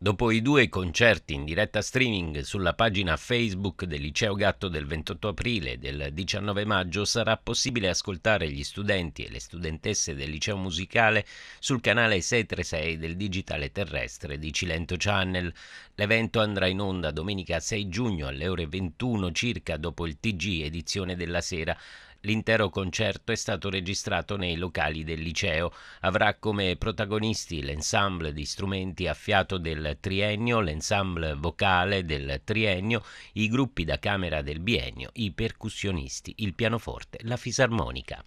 Dopo i due concerti in diretta streaming sulla pagina Facebook del Liceo Gatto del 28 aprile e del 19 maggio sarà possibile ascoltare gli studenti e le studentesse del Liceo Musicale sul canale 636 del digitale terrestre di Cilento Channel. L'evento andrà in onda domenica 6 giugno alle ore 21 circa dopo il TG edizione della sera. L'intero concerto è stato registrato nei locali del liceo. Avrà come protagonisti l'ensemble di strumenti a fiato del triennio, l'ensemble vocale del triennio, i gruppi da camera del biennio, i percussionisti, il pianoforte, la fisarmonica.